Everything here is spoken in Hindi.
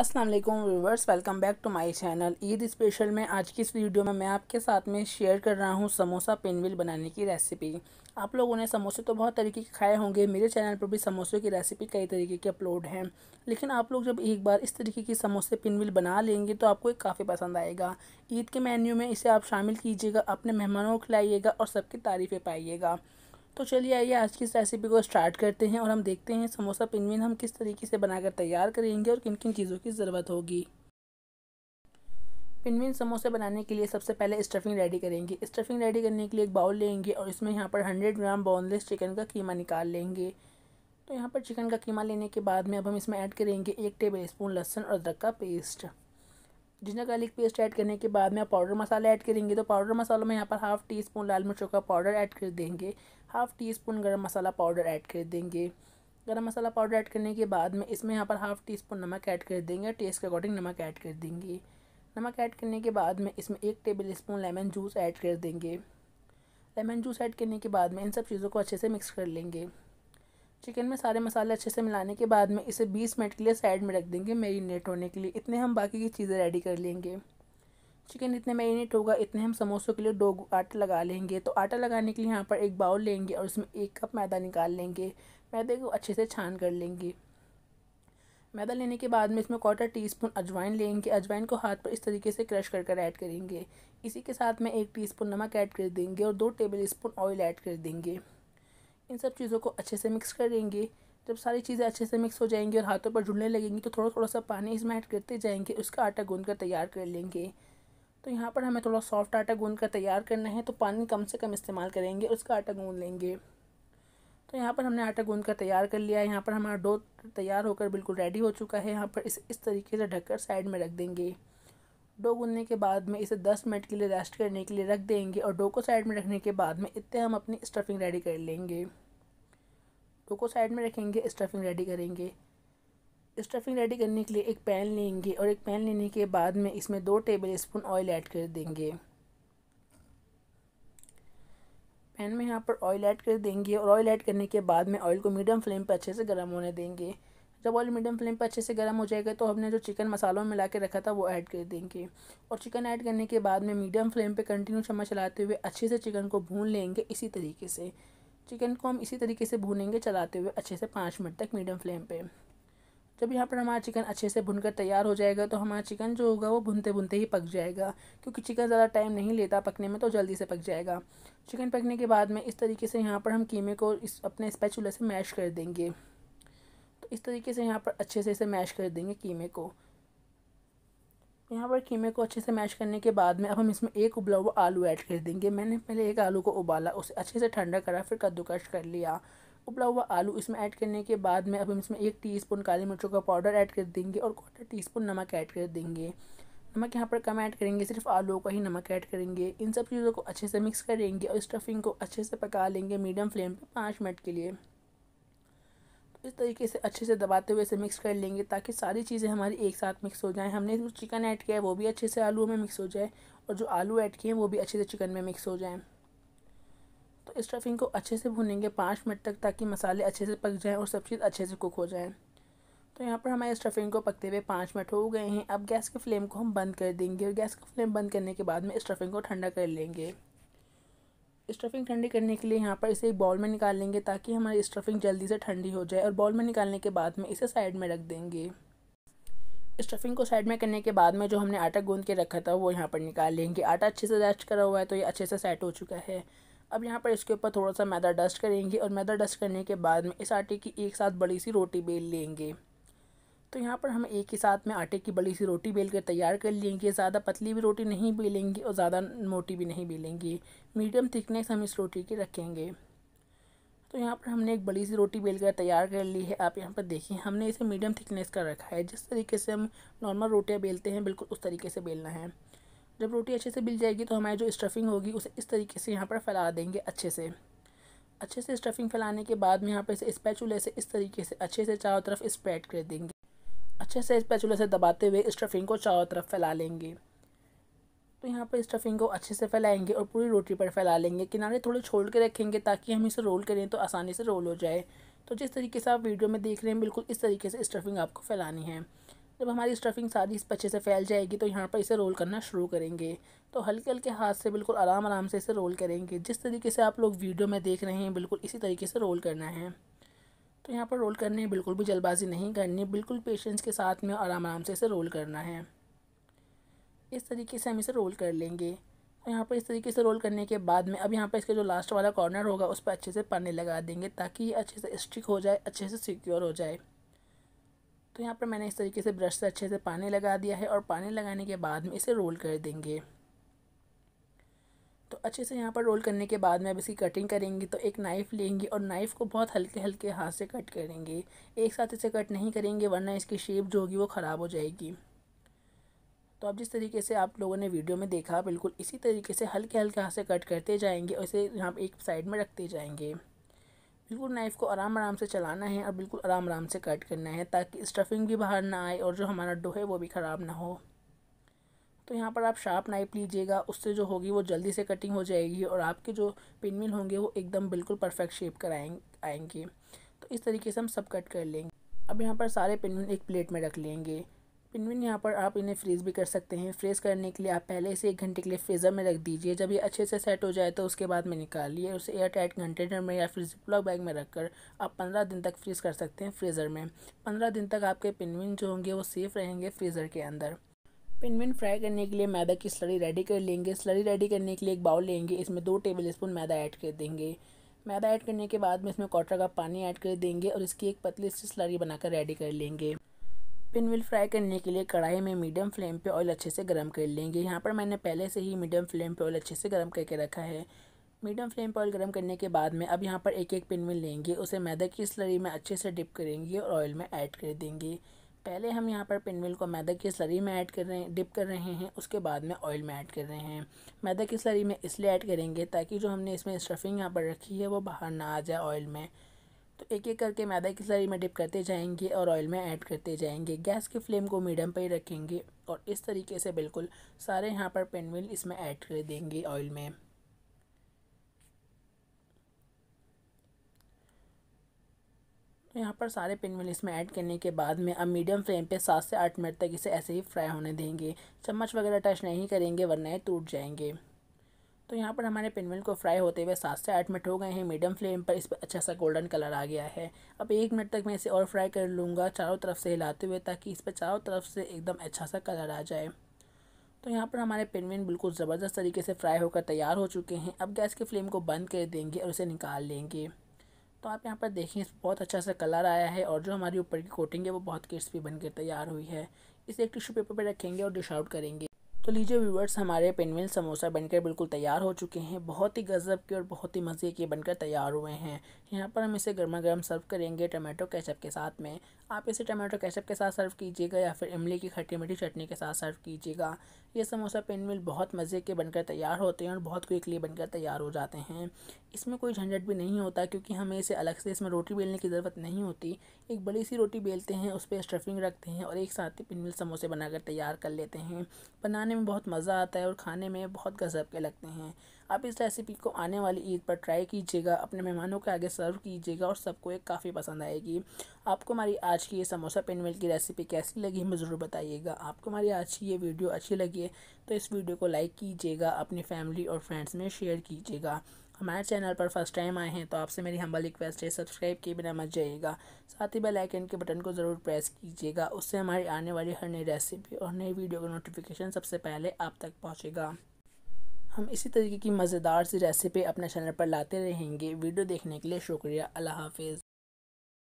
Aslam viewers welcome back to my channel Eid special में आज की इस वीडियो में मैं आपके साथ में शेयर कर रहा हूँ समोसा पेनविल बनाने की रेसिपी आप लोगों ने समोसे तो बहुत तरीके के खाए होंगे मेरे चैनल पर भी समोसे की रेसिपी कई तरीके के अपलोड हैं लेकिन आप लोग जब एक बार इस तरीके की समोसे पिनविल बना लेंगे तो आपको काफ़ी पसंद आएगा ईद के मेन्यू में इसे आप शामिल कीजिएगा अपने मेहमानों को खिलाइएगा और सबकी तारीफ़ें पाइएगा तो चलिए आइए आज की इस रेसिपी को स्टार्ट करते हैं और हम देखते हैं समोसा पिनवीन हम किस तरीके से बनाकर तैयार करेंगे और किन किन चीज़ों की ज़रूरत होगी पिनविन समोसे बनाने के लिए सबसे पहले स्टफिंग रेडी करेंगे स्टफिंग रेडी करने के लिए एक बाउल लेंगे और इसमें यहाँ पर हंड्रेड ग्राम बोनलेस चिकन का कीमा निकाल लेंगे तो यहाँ पर चिकन का कीमा लेने के बाद में अब हम इसमें ऐड करेंगे एक टेबल स्पून लहसुन और अदरक का paste ginger garlic paste add करने के बाद में आप पाउडर मसाला ऐड करेंगे तो पाउडर मसाला में यहाँ पर हाफ़ टी स्पून लाल मिर्चों का पाउडर ऐड कर देंगे हाफ़ टी स्पून गर्म मसाला पाउडर ऐड कर देंगे गर्म मसाला पाउडर ऐड करने के बाद में इसमें यहाँ पर हाफ़ टी स्पून नमक ऐड कर देंगे टेस्ट के अकॉर्डिंग नमक ऐड कर देंगे नमक ऐड करने के बाद में इसमें एक tablespoon lemon juice add कर देंगे लेमन जूस ऐड करने के बाद में इन सब चीज़ों को अच्छे से मिक्स कर लेंगे चिकन में सारे मसाले अच्छे से मिलाने के बाद में इसे 20 मिनट के लिए साइड में रख देंगे मैरिनेट होने के लिए इतने हम बाकी की चीज़ें रेडी कर लेंगे चिकन इतने मैरिनेट होगा इतने हम समोसों के लिए दो आटा लगा लेंगे तो आटा लगाने के लिए यहाँ पर एक बाउल लेंगे और उसमें एक कप मैदा निकाल लेंगे मैदे को अच्छे से छान कर लेंगे मैदा लेने के बाद में इसमें क्वार्टर टी स्पून अजवाइन लेंगे अजवाइन को हाथ पर इस तरीके से क्रश कर कर ऐड करेंगे इसी के साथ में एक टीस्पून नमक ऐड कर देंगे और दो टेबल स्पून ऑयल ऐड कर देंगे इन सब चीज़ों को अच्छे से मिक्स करेंगे जब सारी चीज़ें अच्छे से मिक्स हो जाएंगी और हाथों पर जुड़ने लगेंगी तो थोड़ा थोड़ा सा पानी इसमें ऐड करते जाएंगे उसका आटा गूंद कर तैयार कर लेंगे तो यहाँ पर हमें थोड़ा सॉफ्ट आटा गूंद कर तैयार करना है तो पानी कम से कम इस्तेमाल करेंगे उसका आटा गूंद लेंगे तो यहाँ पर हमने आटा गूंद कर तैयार कर लिया है यहाँ पर हमारा डो तैयार होकर बिल्कुल रेडी हो चुका है यहाँ पर इसे इस तरीके से ढककर साइड में रख देंगे डो गूंदने के बाद में इसे दस मिनट के लिए रेस्ट करने के लिए रख देंगे और डो को साइड में रखने के बाद में इतने हम अपनी स्टफिंग रेडी कर लेंगे टोमेटो को साइड में रखेंगे स्टफिंग रेडी करेंगे स्टफिंग रेडी करने के लिए एक पैन लेंगे और एक पैन लेने के बाद में इसमें दो टेबल स्पून ऑयल ऐड कर देंगे पैन में यहाँ पर ऑयल ऐड कर देंगे और ऑयल ऐड करने के बाद में ऑयल को मीडियम फ्लेम पर अच्छे से गर्म होने देंगे जब ऑयल मीडियम फ्लेम पर अच्छे से गर्म हो जाएगा तो हमने जो चिकन मसालों में मिला के रखा था वो ऐड कर देंगे और चिकन ऐड करने के बाद में मीडियम फ्लेम पे कंटिन्यू चम्मच चलाते हुए अच्छे से चिकन को भून लेंगे इसी तरीके से चिकन को हम इसी तरीके से भूनेंगे चलाते हुए अच्छे से पाँच मिनट तक मीडियम फ्लेम पे जब यहाँ पर हमारा चिकन अच्छे से भुनकर तैयार हो जाएगा तो हमारा चिकन जो होगा वो भुनते भुनते ही पक जाएगा क्योंकि चिकन ज़्यादा टाइम नहीं लेता पकने में तो जल्दी से पक जाएगा चिकन पकने के बाद में इस तरीके से यहाँ पर हम कीमे को इस अपने स्पैचुला से मैश कर देंगे तो इस तरीके से यहाँ पर अच्छे से इसे मैश कर देंगे कीमे को यहाँ पर कीमे को अच्छे से मैश करने के बाद में अब हम इसमें एक उबला हुआ आलू ऐड कर देंगे मैंने पहले एक आलू को उबाला उसे अच्छे से ठंडा करा फिर कद्दूकश कर लिया उबला हुआ आलू इसमें ऐड करने के बाद में अब हम इसमें एक टीस्पून काली मिर्चों का पाउडर ऐड कर देंगे और क्वार्टर स्पून नमक ऐड कर देंगे नमक यहाँ पर कम ऐड करेंगे सिर्फ आलू का ही नमक ऐड करेंगे इन सब चीज़ों को अच्छे से मिक्स करेंगे और स्टफिंग को अच्छे से पका लेंगे मीडियम फ्लेम पर पाँच मिनट के लिए इस तरीके से अच्छे से दबाते हुए इसे मिक्स कर लेंगे ताकि सारी चीज़ें हमारी एक साथ मिक्स हो जाएं हमने जो चिकन ऐड किया है वो भी अच्छे से आलू में मिक्स हो जाए और जो आलू ऐड किए हैं वो भी अच्छे से चिकन में मिक्स हो जाएं तो स्टफिंग को अच्छे से भूनेंगे पाँच मिनट तक ताकि मसाले अच्छे से पक जाएँ और सब चीज़ अच्छे से कुक हो जाएँ तो यहाँ पर हमारे स्टफिंग को पकते हुए पाँच मिनट हो गए हैं अब गैस के फ्लेम को हम बंद कर देंगे और गैस का फ्लेम बंद करने के बाद में स्टफिंग को ठंडा कर लेंगे स्टफिंग ठंडी करने के लिए यहाँ पर इसे एक बॉल में निकाल लेंगे ताकि हमारी स्टफिंग जल्दी से ठंडी हो जाए और बॉल में निकालने के बाद में इसे साइड में रख देंगे स्टफिंग को साइड में करने के बाद में जो हमने आटा गूंद के रखा था वो यहाँ पर निकाल लेंगे आटा अच्छे से डस्ट करा हुआ है तो ये अच्छे से सेट हो चुका है अब यहाँ पर इसके ऊपर थोड़ा सा मैदा डस्ट करेंगे और मैदा डस्ट करने के बाद में इस आटे की एक साथ बड़ी सी रोटी बेल लेंगे तो यहाँ पर हम एक ही साथ में आटे की बड़ी सी रोटी बेल कर तैयार कर लेंगे ज़्यादा पतली भी रोटी नहीं बेलेंगे और ज़्यादा मोटी भी नहीं बेलेंगे मीडियम थिकनेस हम इस रोटी की रखेंगे तो यहाँ पर हमने एक बड़ी सी रोटी बेल कर तैयार कर ली है आप यहाँ पर देखिए हमने इसे मीडियम थिकनेस का रखा है जिस तरीके से हम नॉर्मल रोटियाँ बेलते हैं बिल्कुल उस तरीके से बेलना है जब रोटी अच्छे से बिल जाएगी तो हमारी जो स्टफिंग होगी उसे इस तरीके से यहाँ पर फैला देंगे अच्छे से अच्छे से स्टफिंग फैलाने के बाद में यहाँ पर इसे स्पैचुले से इस तरीके से अच्छे से चारों तरफ स्प्रेड कर देंगे अच्छे से स्पैचुला से दबाते हुए स्टफिंग को चारों तरफ फैला लेंगे तो यहाँ पर स्टफिंग को अच्छे से फैलाएंगे और पूरी रोटी पर फैला लेंगे किनारे थोड़े छोड़ के रखेंगे ताकि हम इसे रोल करें तो आसानी से रोल हो जाए तो जिस तरीके से आप वीडियो में देख रहे हैं बिल्कुल इस तरीके से स्टफिंग आपको फैलानी है जब हमारी स्टफिंग सारी इस अच्छे से फैल जाएगी तो यहाँ पर इसे रोल करना शुरू करेंगे तो हल्के हल्के हाथ से बिल्कुल आराम आराम से इसे रोल करेंगे जिस तरीके से आप लोग वीडियो में देख रहे हैं बिल्कुल इसी तरीके से रोल करना है तो यहाँ पर रोल करने है बिल्कुल भी जल्दबाजी नहीं करनी बिल्कुल पेशेंस के साथ में आराम आराम से इसे रोल करना है इस तरीके से हम इसे रोल कर लेंगे और तो यहाँ पर इस तरीके से रोल करने के बाद में अब यहाँ पर इसका जो लास्ट वाला कॉर्नर होगा उस पर अच्छे से पन्ने लगा देंगे ताकि ये अच्छे से स्टिक हो जाए अच्छे से सिक्योर हो जाए तो यहाँ पर मैंने इस तरीके से ब्रश से अच्छे से पानी लगा दिया है और पानी लगाने के बाद में इसे रोल कर देंगे तो अच्छे से यहाँ पर रोल करने के बाद में अब इसकी कटिंग करेंगी तो एक नाइफ़ लेंगी और नाइफ़ को बहुत हल्के हल्के हाथ से कट करेंगे एक साथ इसे कट नहीं करेंगे वरना इसकी शेप जो होगी वो ख़राब हो जाएगी तो अब जिस तरीके से आप लोगों ने वीडियो में देखा बिल्कुल इसी तरीके से हल्के हल्के हाथ से कट करते जाएंगे और इसे यहाँ एक साइड में रखते जाएंगे बिल्कुल नाइफ़ को आराम आराम से चलाना है और बिल्कुल आराम आराम से कट करना है ताकि स्टफिंग भी बाहर ना आए और जो हमारा डो है वो भी ख़राब ना हो तो यहाँ पर आप शार्प नाइफ लीजिएगा उससे जो होगी वो जल्दी से कटिंग हो जाएगी और आपके जो पिन मिल होंगे वो एकदम बिल्कुल परफेक्ट शेप कर आएंगे तो इस तरीके से हम सब कट कर लेंगे अब यहाँ पर सारे पिनविन एक प्लेट में रख लेंगे पिनविन यहाँ पर आप इन्हें फ्रीज़ भी कर सकते हैं फ्रीज़ करने के लिए आप पहले से एक घंटे के लिए फ्रीज़र में रख दीजिए जब ये अच्छे से सेट हो जाए तो उसके बाद में लिए उसे एयर टाइट कंटेनर में या फिर जिपलॉक बैग में रखकर आप पंद्रह दिन तक फ्रीज़ कर सकते हैं फ्रीज़र में पंद्रह दिन तक आपके पिनविन जो होंगे वो सेफ़ रहेंगे फ्रीज़र के अंदर पेनविन फ्राई करने के लिए मैदा की स्लरी रेडी कर लेंगे स्लरी रेडी करने के लिए एक बाउल लेंगे इसमें दो टेबल स्पून मैदा ऐड कर देंगे मैदा ऐड करने के बाद में इसमें क्वार्टर कप पानी ऐड कर देंगे और इसकी एक पतली सी स्लरी बनाकर रेडी कर लेंगे पिनविल फ्राई करने के लिए कढ़ाई में मीडियम फ्लेम पे ऑयल अच्छे से गर्म कर लेंगे यहाँ पर मैंने पहले से ही मीडियम फ्लेम पे ऑयल अच्छे से गर्म करके रखा है मीडियम फ्लेम पर ऑयल गर्म करने के बाद में अब यहाँ पर एक एक पिनविल लेंगे उसे मैदा की स्लरी में अच्छे से डिप करेंगे और ऑयल में ऐड कर देंगे पहले हम यहाँ पर पिनविल को मैदा की सरी में ऐड कर रहे हैं डिप कर रहे हैं उसके बाद में ऑयल में ऐड कर रहे हैं मैदा की सरी में इसलिए ऐड करेंगे ताकि जो हमने इसमें स्टफिंग यहाँ पर रखी है वो बाहर ना आ जाए ऑयल में तो एक एक करके मैदा की सरी में डिप करते जाएंगे और ऑयल में ऐड करते जाएंगे गैस की फ्लेम को मीडियम पर ही रखेंगे और इस तरीके से बिल्कुल सारे यहाँ पर पिनविल इसमें ऐड कर देंगे ऑयल में यहाँ पर सारे पिन मिल इसमें ऐड करने के बाद में अब मीडियम फ्लेम पे सात से आठ मिनट तक इसे ऐसे ही फ्राई होने देंगे चम्मच वगैरह टच नहीं करेंगे वरना ये टूट जाएंगे तो यहाँ पर हमारे पिनवेल को फ्राई होते हुए सात से आठ मिनट हो गए हैं मीडियम फ्लेम पर इस पर अच्छा सा गोल्डन कलर आ गया है अब एक मिनट तक मैं इसे और फ्राई कर लूँगा चारों तरफ से हिलाते हुए ताकि इस पर चारों तरफ से एकदम अच्छा सा कलर आ जाए तो यहाँ पर हमारे पेनविन बिल्कुल ज़बरदस्त तरीके से फ्राई होकर तैयार हो चुके हैं अब गैस की फ्लेम को बंद कर देंगे और उसे निकाल लेंगे तो आप यहाँ पर देखें इस बहुत अच्छा सा कलर आया है और जो हमारी ऊपर की कोटिंग है वो बहुत क्रिस्पी बन तैयार हुई है इसे एक टिश्यू पेपर पर रखेंगे और डिश आउट करेंगे तो लीजिए व्यूवर्स हमारे पेनविल समोसा बनकर बिल्कुल तैयार हो चुके हैं बहुत ही गज़ब के और बहुत ही मज़े के बनकर तैयार हुए हैं यहाँ पर हम इसे गर्मा गर्म सर्व करेंगे टमाटो कैचअप के साथ में आप इसे टमाटो कैचअप के साथ सर्व कीजिएगा या फिर इमली की खट्टी मीठी चटनी के साथ सर्व कीजिएगा ये समोसा पेन मिल बहुत मज़े के बनकर तैयार होते हैं और बहुत क्विकली बनकर तैयार हो जाते हैं इसमें कोई झंझट भी नहीं होता क्योंकि हमें इसे अलग से इसमें रोटी बेलने की ज़रूरत नहीं होती एक बड़ी सी रोटी बेलते हैं उस पर स्टफिंग रखते हैं और एक साथ ही पेन समोसे बनाकर तैयार कर लेते हैं बनाने में बहुत मज़ा आता है और खाने में बहुत गजब के लगते हैं आप इस रेसिपी को आने वाली ईद पर ट्राई कीजिएगा अपने मेहमानों के आगे सर्व कीजिएगा और सबको एक काफ़ी पसंद आएगी आपको हमारी आज की ये समोसा पेनमेल की रेसिपी कैसी लगी हमें ज़रूर बताइएगा आपको हमारी आज की ये वीडियो अच्छी लगी है तो इस वीडियो को लाइक कीजिएगा अपनी फैमिली और फ्रेंड्स में शेयर कीजिएगा हमारे चैनल पर फर्स्ट टाइम आए हैं तो आपसे मेरी हम्बल रिक्वेस्ट है सब्सक्राइब किए बिना मत जाइएगा साथ ही बेल आइकन के बटन को ज़रूर प्रेस कीजिएगा उससे हमारी आने वाली हर नई रेसिपी और नई वीडियो का नोटिफिकेशन सबसे पहले आप तक पहुँचेगा हम इसी तरीके की मज़ेदार सी रेसिपी अपने चैनल पर लाते रहेंगे वीडियो देखने के लिए शुक्रिया अल्लाह हाफिज़